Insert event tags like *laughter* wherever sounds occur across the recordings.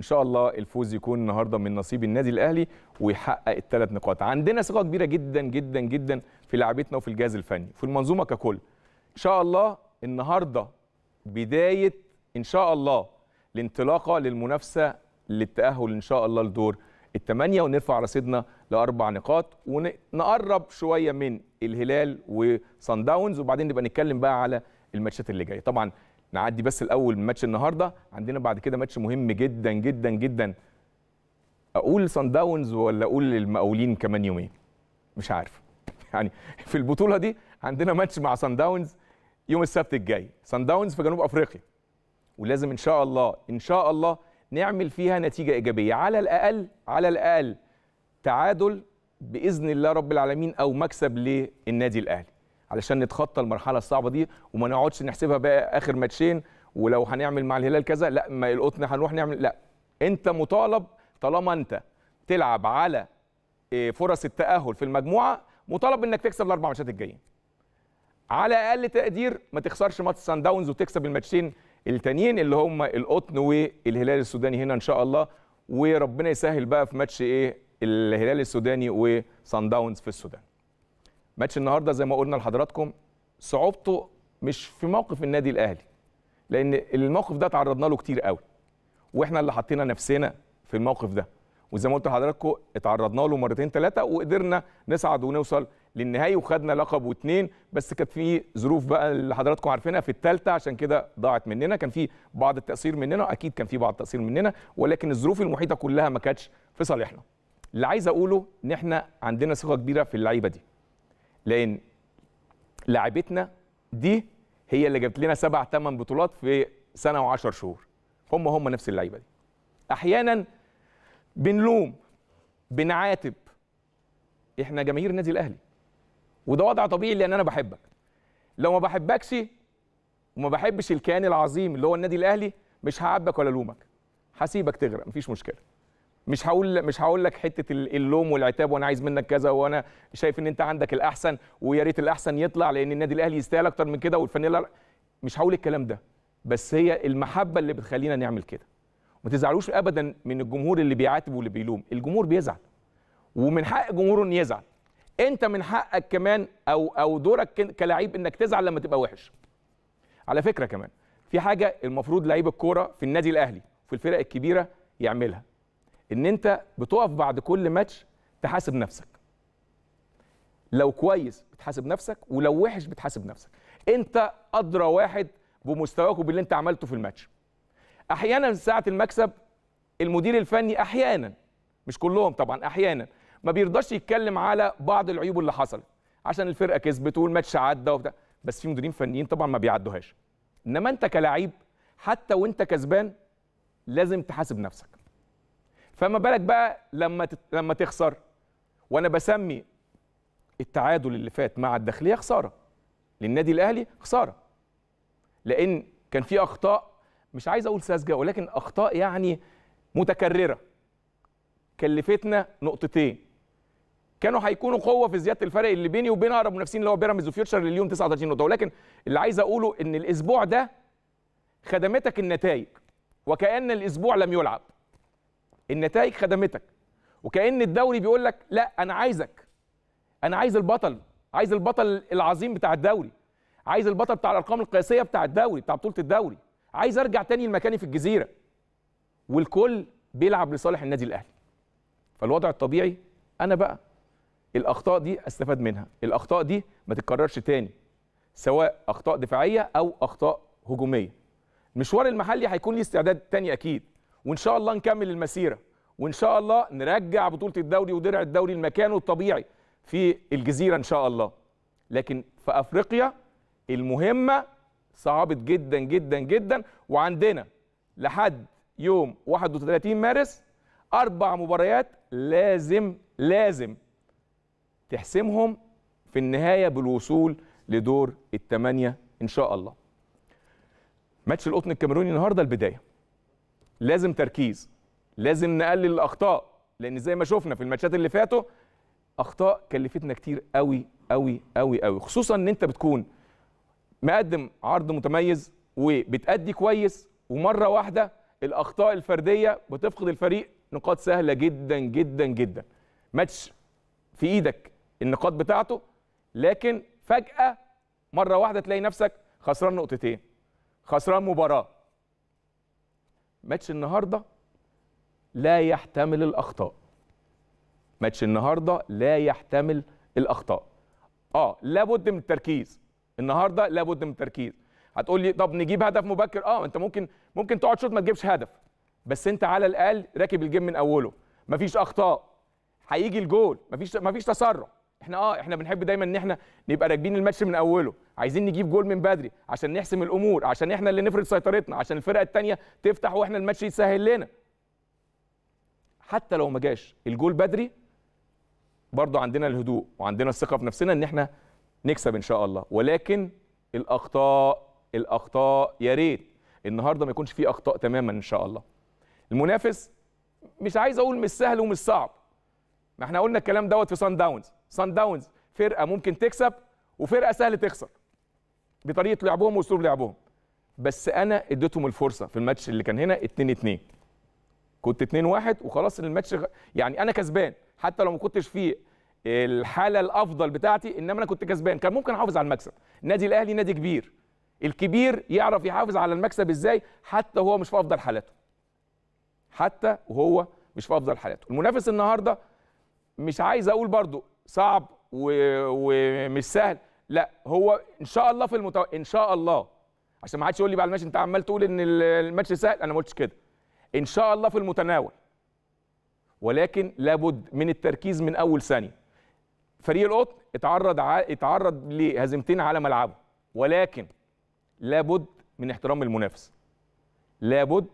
ان شاء الله الفوز يكون النهارده من نصيب النادي الاهلي ويحقق الثلاث نقاط عندنا ثقه كبيره جدا جدا جدا في لعيبتنا وفي الجهاز الفني في المنظومه ككل ان شاء الله النهارده بدايه ان شاء الله الانطلاقه للمنافسه للتاهل ان شاء الله لدور الثمانيه ونرفع رصيدنا لاربع نقاط ونقرب شويه من الهلال وصن داونز وبعدين نبقى نتكلم بقى على الماتشات اللي جايه طبعا نعدي بس الاول ماتش النهارده عندنا بعد كده ماتش مهم جدا جدا جدا اقول سان داونز ولا اقول للمقاولين كمان يومين مش عارف *laughs* يعني في البطوله دي عندنا ماتش مع سان داونز يوم السبت الجاي سان داونز في جنوب افريقيا ولازم ان شاء الله ان شاء الله نعمل فيها نتيجه ايجابيه على الاقل على الاقل تعادل باذن الله رب العالمين او مكسب للنادي الاهلي علشان نتخطى المرحله الصعبه دي وما نقعدش نحسبها بقى اخر ماتشين ولو هنعمل مع الهلال كذا لا ما القطن هنروح نعمل لا انت مطالب طالما انت تلعب على آه، فرص التاهل في المجموعه مطالب انك تكسب الاربع ماتشات الجايين على اقل تقدير ما تخسرش ماتش سان داونز وتكسب الماتشين التانيين اللي هم القطن والهلال السوداني هنا ان شاء الله وربنا يسهل بقى في ماتش ايه الهلال السوداني وصن داونز في السودان ماتش النهارده زي ما قلنا لحضراتكم صعوبته مش في موقف النادي الاهلي لان الموقف ده تعرضنا له كتير قوي واحنا اللي حطينا نفسنا في الموقف ده وزي ما قلت لحضراتكم اتعرضنا له مرتين ثلاثه وقدرنا نصعد ونوصل للنهائي وخدنا لقب واثنين بس كانت في ظروف بقى اللي حضراتكم عارفينها في الثالثه عشان كده ضاعت مننا كان في بعض التقصير مننا اكيد كان في بعض التقصير مننا ولكن الظروف المحيطه كلها ما كانتش في صالحنا اللي عايز اقوله ان احنا عندنا ثقه كبيره في اللعيبه دي لان لعبتنا دي هي اللي جابت لنا سبع ثمان بطولات في سنه و10 شهور هم هم نفس اللعيبه دي احيانا بنلوم بنعاتب احنا جماهير النادي الاهلي وده وضع طبيعي لان انا بحبك لو ما بحبكش وما بحبش الكيان العظيم اللي هو النادي الاهلي مش هعبك ولا الومك هسيبك تغرق مفيش مشكله مش هقول مش هقول لك حته اللوم والعتاب وانا عايز منك كذا وانا شايف ان انت عندك الاحسن ويا ريت الاحسن يطلع لان النادي الاهلي يستاهل اكتر من كده والفانيلا مش هقول الكلام ده بس هي المحبه اللي بتخلينا نعمل كده ما تزعلوش ابدا من الجمهور اللي بيعاتب واللي بيلوم الجمهور بيزعل ومن حق جمهوره ان يزعل انت من حقك كمان او او دورك كلاعب انك تزعل لما تبقى وحش على فكره كمان في حاجه المفروض لعيب الكوره في النادي الاهلي في الفرق الكبيره يعملها ان انت بتقف بعد كل ماتش تحاسب نفسك لو كويس بتحاسب نفسك ولو وحش بتحاسب نفسك انت ادرى واحد بمستواك وباللي انت عملته في الماتش احيانا ساعه المكسب المدير الفني احيانا مش كلهم طبعا احيانا ما بيرضاش يتكلم على بعض العيوب اللي حصلت عشان الفرقه كسبت والماتش عدى وبتاع بس في مديرين فنيين طبعا ما بيعدوهاش انما انت كلاعب حتى وانت كسبان لازم تحاسب نفسك فما بالك بقى لما لما تخسر وانا بسمي التعادل اللي فات مع الداخليه خساره للنادي الاهلي خساره لان كان في اخطاء مش عايز اقول ساذجه ولكن اخطاء يعني متكرره كلفتنا نقطتين كانوا هيكونوا قوه في زياده الفرق اللي بيني وبين اقرب منافسين اللي هو بيراميدز وفيوتشر اللي ليهم 39 نقطه ولكن اللي عايز اقوله ان الاسبوع ده خدمتك النتائج وكان الاسبوع لم يلعب النتائج خدمتك وكأن الدوري بيقول لك لا أنا عايزك أنا عايز البطل عايز البطل العظيم بتاع الدوري عايز البطل بتاع الأرقام القياسية بتاع الدوري بتاع بطولة الدوري عايز أرجع تاني لمكاني في الجزيرة والكل بيلعب لصالح النادي الأهلي فالوضع الطبيعي أنا بقى الأخطاء دي أستفاد منها الأخطاء دي ما تتكررش تاني سواء أخطاء دفاعية أو أخطاء هجومية مشوار المحلي هيكون لي استعداد تاني أكيد وان شاء الله نكمل المسيره وان شاء الله نرجع بطوله الدوري ودرع الدوري لمكانه الطبيعي في الجزيره ان شاء الله لكن في افريقيا المهمه صعبت جدا جدا جدا وعندنا لحد يوم 31 مارس اربع مباريات لازم لازم تحسمهم في النهايه بالوصول لدور الثمانيه ان شاء الله ماتش القطن الكاميروني النهارده البدايه لازم تركيز لازم نقلل الاخطاء لان زي ما شفنا في الماتشات اللي فاتوا اخطاء كلفتنا كتير قوي قوي قوي قوي خصوصا ان انت بتكون مقدم عرض متميز وبتأدي كويس ومره واحده الاخطاء الفرديه بتفقد الفريق نقاط سهله جدا جدا جدا ماتش في ايدك النقاط بتاعته لكن فجاه مره واحده تلاقي نفسك خسران نقطتين خسران مباراه ماتش النهارده لا يحتمل الاخطاء ماتش النهارده لا يحتمل الاخطاء اه لابد من التركيز النهارده لابد من التركيز هتقول لي طب نجيب هدف مبكر اه انت ممكن ممكن تقعد شوط ما تجيبش هدف بس انت على الاقل راكب الجيم من اوله مفيش اخطاء هيجي الجول مفيش مفيش تسرع احنا اه احنا بنحب دايما ان احنا نبقى راكبين الماتش من اوله عايزين نجيب جول من بدري عشان نحسم الامور عشان احنا اللي نفرض سيطرتنا عشان الفرقه الثانيه تفتح واحنا الماتش يتسهل لنا حتى لو ما جاش الجول بدري برضه عندنا الهدوء وعندنا الثقه في نفسنا ان احنا نكسب ان شاء الله ولكن الاخطاء الاخطاء يا ريت النهارده ما يكونش فيه اخطاء تماما ان شاء الله المنافس مش عايز اقول مش سهل ومش صعب ما احنا قلنا الكلام دوت في سان داونز سان داونز فرقه ممكن تكسب وفرقه سهل تخسر بطريقه لعبهم واسلوب لعبهم بس انا اديتهم الفرصه في الماتش اللي كان هنا 2 2 كنت 2 1 وخلاص الماتش يعني انا كسبان حتى لو ما كنتش في الحاله الافضل بتاعتي انما انا كنت كسبان كان ممكن احافظ على المكسب النادي الاهلي نادي كبير الكبير يعرف يحافظ على المكسب ازاي حتى وهو مش في افضل حالاته حتى وهو مش في افضل حالاته المنافس النهارده مش عايز اقول برضو صعب ومش سهل لا هو ان شاء الله في المتو... ان شاء الله عشان ما حدش يقول لي بعد الماتش انت عمال تقول ان الماتش سهل انا ما قلتش كده ان شاء الله في المتناول ولكن لابد من التركيز من اول ثانيه فريق القطن اتعرض ع... اتعرض لهزيمتين على ملعبه ولكن لابد من احترام المنافس لابد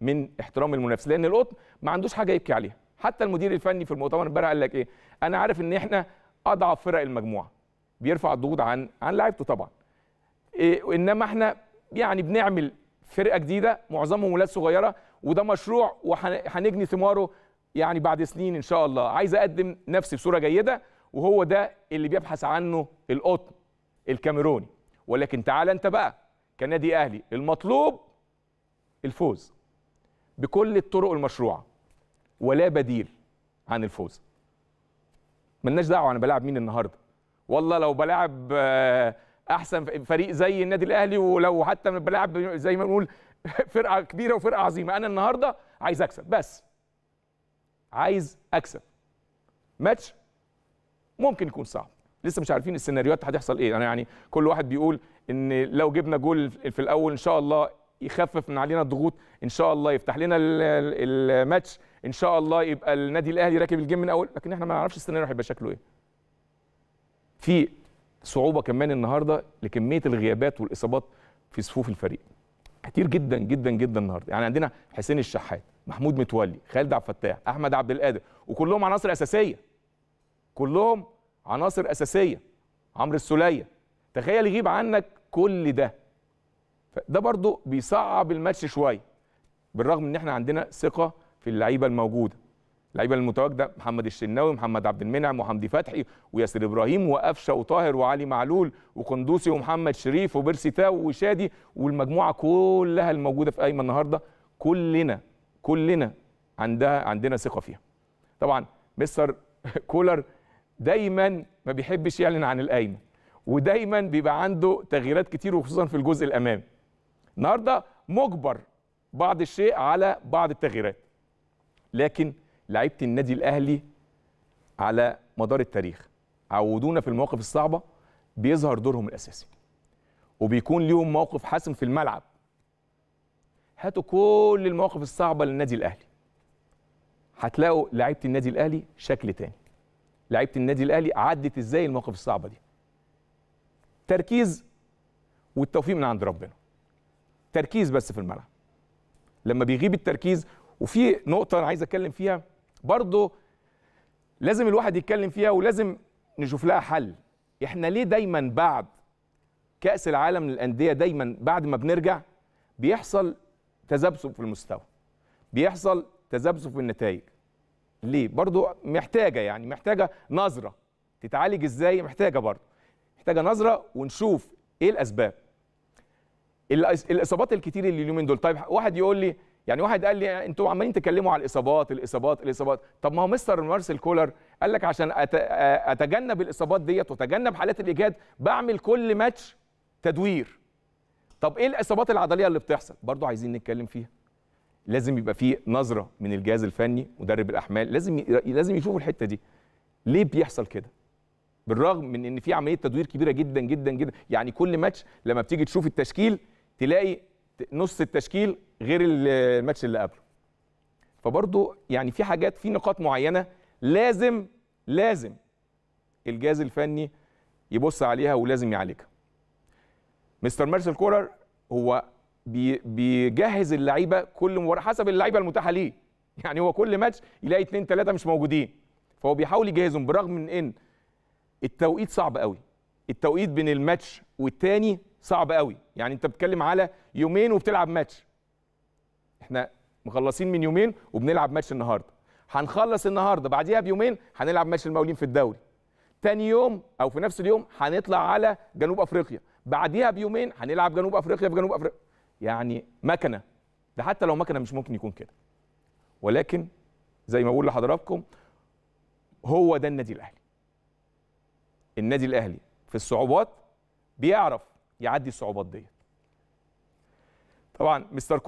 من احترام المنافس لان القطن ما عندوش حاجه يبكي عليها حتى المدير الفني في المؤتمر امبارح قال لك ايه انا عارف ان احنا اضعف فرق المجموعه بيرفع الضغوط عن عن لعيبته طبعا إيه انما احنا يعني بنعمل فرقه جديده معظمهم ولاد صغيره وده مشروع وهنجني ثماره يعني بعد سنين ان شاء الله عايز اقدم نفسي بصوره جيده وهو ده اللي بيبحث عنه القطن الكاميروني ولكن تعال انت بقى كنادي اهلي المطلوب الفوز بكل الطرق المشروعه ولا بديل عن الفوز ملناش دعوه انا بلاعب مين النهارده والله لو بلاعب آه، احسن فريق زي النادي الاهلي ولو حتى بلاعب زي ما بنقول *laughs* فرقه كبيره وفرقه عظيمه انا النهارده عايز اكسب بس عايز اكسب ماتش ممكن يكون صعب لسه مش عارفين السيناريوهات هتحصل ايه انا يعني كل واحد بيقول ان لو جبنا جول في الاول ان شاء الله يخفف من علينا الضغوط ان شاء الله يفتح لنا الماتش ان شاء الله يبقى النادي الاهلي راكب الجيم من اول لكن احنا ما نعرفش السنه راح يبقى شكله ايه في صعوبه كمان النهارده لكميه الغيابات والاصابات في صفوف الفريق كتير جدا جدا جدا النهارده يعني عندنا حسين الشحات محمود متولي خالد عبد الفتاح احمد عبد القادر وكلهم عناصر اساسيه كلهم عناصر اساسيه عمرو السوليه تخيل يغيب عنك كل ده ده برضو بيصعب الماتش شويه بالرغم ان احنا عندنا ثقه في اللعيبه الموجوده اللعيبه المتواجده محمد الشناوي محمد عبد المنعم وحمدي فتحي وياسر ابراهيم وقفشه وطاهر وعلي معلول وقندوسي ومحمد شريف وبيرسي تاو وشادي والمجموعه كلها الموجوده في قايمه النهارده كلنا كلنا عندها عندنا ثقه فيها طبعا مستر *laughs* كولر دايما ما بيحبش يعلن عن القايمه ودايما بيبقى عنده تغييرات كتير وخصوصا في الجزء الامامي النهارده مجبر بعض الشيء على بعض التغييرات لكن لعيبه النادي الاهلي على مدار التاريخ عودونا في المواقف الصعبه بيظهر دورهم الاساسي وبيكون ليهم موقف حاسم في الملعب هاتوا كل المواقف الصعبه للنادي الاهلي هتلاقوا لعيبه النادي الاهلي شكل تاني لعيبه النادي الاهلي عدت ازاي المواقف الصعبه دي تركيز والتوفيق من عند ربنا تركيز بس في الملعب لما بيغيب التركيز وفي نقطه انا عايز اتكلم فيها برضه لازم الواحد يتكلم فيها ولازم نشوف لها حل احنا ليه دايما بعد كاس العالم للانديه دايما بعد ما بنرجع بيحصل تذبذب في المستوى بيحصل تذبذب في النتائج ليه برضو محتاجه يعني محتاجه نظره تتعالج ازاي محتاجه برضو محتاجه نظره ونشوف ايه الاسباب الاصابات الكتير اللي اليومين دول طيب واحد يقول لي يعني واحد قال لي انتوا عمالين تتكلموا على الاصابات الاصابات الاصابات طب ما هو مستر مارسيل كولر قال لك عشان اتجنب الاصابات ديت واتجنب حالات الاجهاد بعمل كل ماتش تدوير طب ايه الاصابات العضليه اللي بتحصل برضو عايزين نتكلم فيها لازم يبقى في نظره من الجهاز الفني مدرب الاحمال لازم لازم يشوفوا الحته دي ليه بيحصل كده بالرغم من ان في عمليه تدوير كبيره جدا جدا جدا يعني كل ماتش لما بتيجي تشوف التشكيل تلاقي نص التشكيل غير الماتش اللي قبله فبرضه يعني في حاجات في نقاط معينه لازم لازم الجهاز الفني يبص عليها ولازم يعالجها مستر مارسيل كولر هو بيجهز اللعيبه كل مباراه حسب اللعيبه المتاحه ليه يعني هو كل ماتش يلاقي اثنين ثلاثه مش موجودين فهو بيحاول يجهزهم برغم من ان التوقيت صعب قوي التوقيت بين الماتش والتاني صعب قوي يعني انت بتتكلم على يومين وبتلعب ماتش احنا مخلصين من يومين وبنلعب ماتش النهارده هنخلص النهارده بعديها بيومين هنلعب ماتش المقاولين في الدوري تاني يوم او في نفس اليوم هنطلع على جنوب افريقيا بعديها بيومين هنلعب جنوب افريقيا في جنوب افريقيا يعني مكنه ده حتى لو مكنه مش ممكن يكون كده ولكن زي ما بقول لحضراتكم هو ده النادي الاهلي النادي الاهلي في الصعوبات بيعرف يعدي الصعوبات دي طبعا مستر